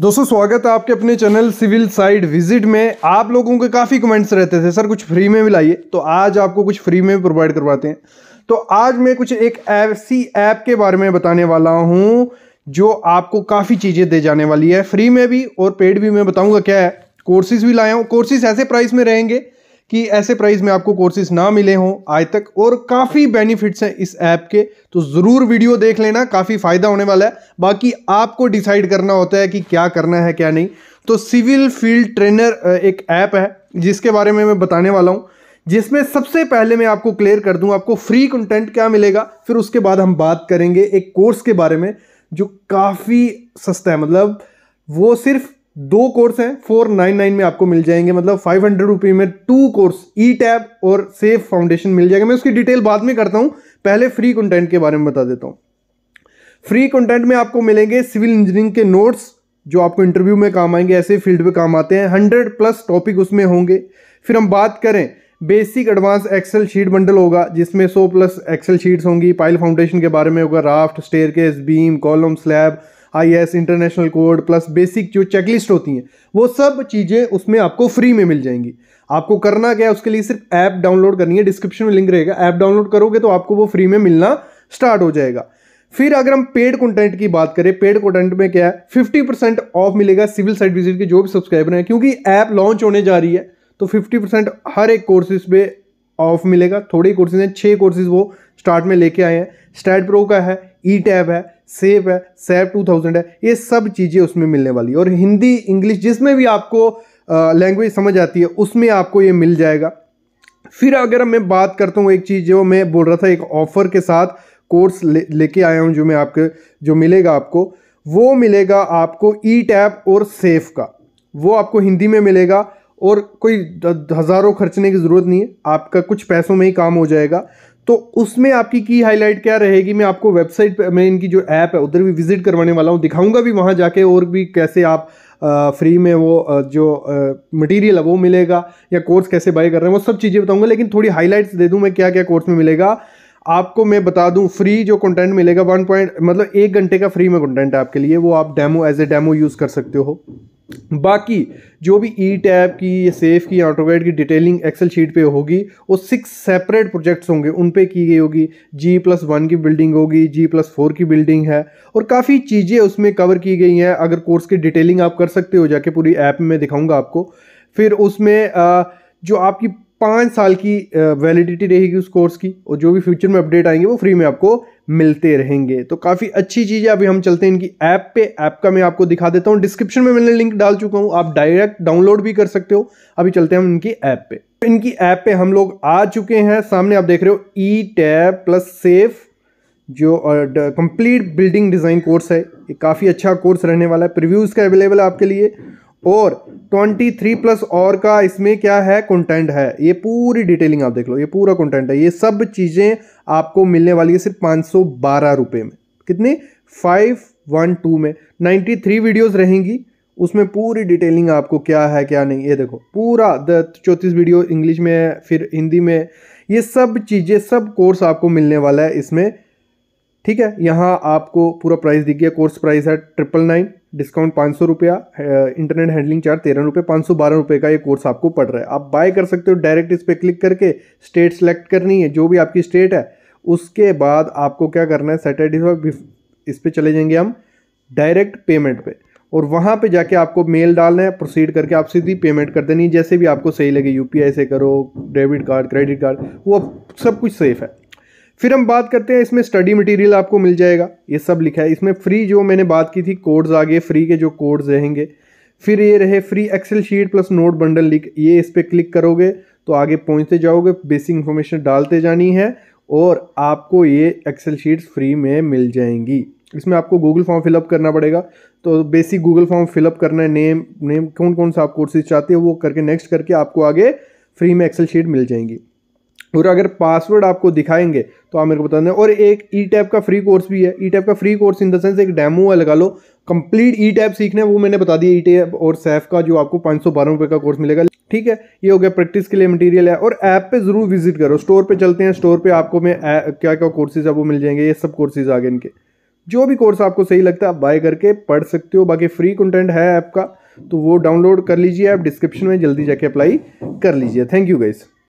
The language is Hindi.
दोस्तों स्वागत है आपके अपने चैनल सिविल साइड विजिट में आप लोगों के काफ़ी कमेंट्स रहते थे सर कुछ फ्री में भी लाइए तो आज आपको कुछ फ्री में भी प्रोवाइड करवाते हैं तो आज मैं कुछ एक ऐसी ऐप के बारे में बताने वाला हूं जो आपको काफ़ी चीज़ें दे जाने वाली है फ्री में भी और पेड भी मैं बताऊँगा क्या है कोर्सेज भी लाया हूँ कोर्सेज ऐसे प्राइस में रहेंगे कि ऐसे प्राइस में आपको कोर्सेज ना मिले हों आज तक और काफ़ी बेनिफिट्स हैं इस ऐप के तो ज़रूर वीडियो देख लेना काफ़ी फ़ायदा होने वाला है बाकी आपको डिसाइड करना होता है कि क्या करना है क्या नहीं तो सिविल फील्ड ट्रेनर एक ऐप है जिसके बारे में मैं बताने वाला हूँ जिसमें सबसे पहले मैं आपको क्लियर कर दूँ आपको फ्री कंटेंट क्या मिलेगा फिर उसके बाद हम बात करेंगे एक कोर्स के बारे में जो काफ़ी सस्ता है मतलब वो सिर्फ दो कोर्स हैं फोर नाइन नाइन में आपको मिल जाएंगे मतलब फाइव हंड्रेड रुपी में टू कोर्स ई टैब और सेफ फाउंडेशन मिल जाएगा मैं उसकी डिटेल बाद में करता हूं पहले फ्री कंटेंट के बारे में बता देता हूँ फ्री कंटेंट में आपको मिलेंगे सिविल इंजीनियरिंग के नोट्स जो आपको इंटरव्यू में काम आएंगे ऐसे फील्ड में काम आते हैं हंड्रेड प्लस टॉपिक उसमें होंगे फिर हम बात करें basic advance Excel sheet bundle होगा जिसमें सो प्लस एक्सेल शीट्स होंगी पाइल फाउंडेशन के बारे में होगा raft staircase beam column slab I international code plus basic जो चेकलिस्ट होती हैं वो सब चीज़ें उसमें आपको फ्री में मिल जाएंगी आपको करना क्या है उसके लिए सिर्फ ऐप डाउनलोड करनी है डिस्क्रिप्शन में लिंक रहेगा ऐप डाउनलोड करोगे तो आपको वो फ्री में मिलना स्टार्ट हो जाएगा फिर अगर हम पेड कंटेंट की बात करें पेड कंटेंट में क्या है 50 परसेंट ऑफ मिलेगा सिविल साइट विजिट के जो भी सब्सक्राइबर हैं क्योंकि ऐप लॉन्च होने जा रही है तो 50 परसेंट हर एक कोर्सेज पे ऑफ मिलेगा थोड़े कोर्सेज हैं छः कोर्सेज वो स्टार्ट में लेके आए हैं स्टैट प्रो का है ई टैब है सेफ है सेफ 2000 है ये सब चीज़ें उसमें मिलने वाली है और हिंदी इंग्लिश जिसमें भी आपको लैंग्वेज समझ आती है उसमें आपको ये मिल जाएगा फिर अगर मैं बात करता हूँ एक चीज़ जो मैं बोल रहा था एक ऑफ़र के साथ कोर्स ले लेके आया हूँ जो मैं आपके जो मिलेगा आपको वो मिलेगा आपको ई टैब और सेफ का वो आपको हिंदी में मिलेगा और कोई हज़ारों खर्चने की ज़रूरत नहीं है आपका कुछ पैसों में ही काम हो जाएगा तो उसमें आपकी की हाईलाइट क्या रहेगी मैं आपको वेबसाइट पर मैं इनकी जो ऐप है उधर भी विजिट करवाने वाला हूँ दिखाऊंगा भी वहाँ जाके और भी कैसे आप आ, फ्री में वो जो मटेरियल है वो मिलेगा या कोर्स कैसे बाय कर रहे हैं वो सब चीज़ें बताऊंगा लेकिन थोड़ी हाईलाइट्स दे दूँ मैं क्या क्या कोर्स में मिलेगा आपको मैं बता दूं फ्री जो कंटेंट मिलेगा वन पॉइंट मतलब एक घंटे का फ्री में कंटेंट है आपके लिए वो आप demo as a demo use कर सकते हो बाकी जो भी ई e टैब की या सेफ की ऑटोकैड की डिटेलिंग एक्सेल शीट पे होगी वो सिक्स सेपरेट प्रोजेक्ट्स होंगे उन पे की गई होगी जी प्लस वन की बिल्डिंग होगी जी प्लस फोर की बिल्डिंग है और काफ़ी चीज़ें उसमें कवर की गई हैं अगर कोर्स की डिटेलिंग आप कर सकते हो जाके पूरी ऐप में दिखाऊंगा आपको फिर उसमें जो आपकी पाँच साल की वैलिडिटी रहेगी उस कोर्स की और जो भी फ्यूचर में अपडेट आएंगे वो फ्री में आपको मिलते रहेंगे तो काफ़ी अच्छी चीज़ है अभी हम चलते हैं इनकी ऐप पे ऐप का मैं आपको दिखा देता हूँ डिस्क्रिप्शन में मैंने लिंक डाल चुका हूँ आप डायरेक्ट डाउनलोड भी कर सकते हो अभी चलते हैं हम इनकी ऐप पे तो इनकी ऐप पे हम लोग आ चुके हैं सामने आप देख रहे हो ई टैब प्लस सेफ जो कंप्लीट बिल्डिंग डिज़ाइन कोर्स है ये काफ़ी अच्छा कोर्स रहने वाला है प्रिव्यूज़ का अवेलेबल है आपके लिए और ट्वेंटी थ्री प्लस और का इसमें क्या है कंटेंट है ये पूरी डिटेलिंग आप देख लो ये पूरा कंटेंट है ये सब चीज़ें आपको मिलने वाली है सिर्फ पाँच सौ बारह रुपये में कितनी फाइव वन टू में नाइन्टी थ्री वीडियोज़ रहेंगी उसमें पूरी डिटेलिंग आपको क्या है क्या नहीं ये देखो पूरा द चौंतीस वीडियो इंग्लिश में है फिर हिंदी में ये सब चीज़ें सब कोर्स आपको मिलने वाला है इसमें ठीक है यहाँ आपको पूरा प्राइस दिख गया कोर्स प्राइस है ट्रिपल नाइन डिस्काउंट पाँच सौ रुपया इंटरनेट हैंडलिंग चार्ज तेरह रुपये पाँच सौ बारह रुपये का ये कोर्स आपको पड़ रहा है आप बाय कर सकते हो डायरेक्ट इस पर क्लिक करके स्टेट सेलेक्ट करनी है जो भी आपकी स्टेट है उसके बाद आपको क्या करना है सैटरडे इस पर चले जाएंगे हम डायरेक्ट पेमेंट पे और वहाँ पे जाके आपको मेल डालना है प्रोसीड करके आप सीधी पेमेंट कर देनी है जैसे भी आपको सही लगे यूपीआई से करो डेबिट कार्ड क्रेडिट कार्ड वो सब कुछ सेफ़ है फिर हम बात करते हैं इसमें स्टडी मटेरियल आपको मिल जाएगा ये सब लिखा है इसमें फ्री जो मैंने बात की थी कोड्स आ गए फ्री के जो कोड्स रहेंगे फिर ये रहे free Excel sheet plus note bundle लिख ये इस पर क्लिक करोगे तो आगे पहुंचते जाओगे बेसिक इन्फॉर्मेशन डालते जानी है और आपको ये एक्सेल शीट्स फ्री में मिल जाएंगी इसमें आपको गूगल फॉर्म फिलअप करना पड़ेगा तो बेसिक गूगल फॉर्म फिलअप करना है नेम नेम कौन कौन सा आप कोर्सेज चाहते हो वो करके नेक्स्ट करके आपको आगे फ्री में एक्सेल शीट मिल जाएंगी और अगर पासवर्ड आपको दिखाएंगे तो आप मेरे को बता दें और एक ई टैप का फ्री कोर्स भी है ई टैप का free course in the sense एक डेमो है लगा लो कंप्लीट ई टैप सीखना है वो मैंने बता दिया ई टैप और सैफ का जो आपको पाँच सौ बारह रुपये का कोर्स मिलेगा ठीक है ये हो गया प्रैक्टिस के लिए मटेरियल है और ऐप पे ज़रूर विजिट करो स्टोर पे चलते हैं स्टोर पे आपको मैं क्या क्या कोर्सेज है वो मिल जाएंगे ये सब कोर्सेज आगे इनके जो भी कोर्स आपको सही लगता है आप बाय करके पढ़ सकते हो बाकी फ्री कंटेंट है ऐप का तो वो डाउनलोड कर लीजिए आप डिस्क्रिप्शन में जल्दी जाके अप्लाई कर लीजिए थैंक यू गाइज़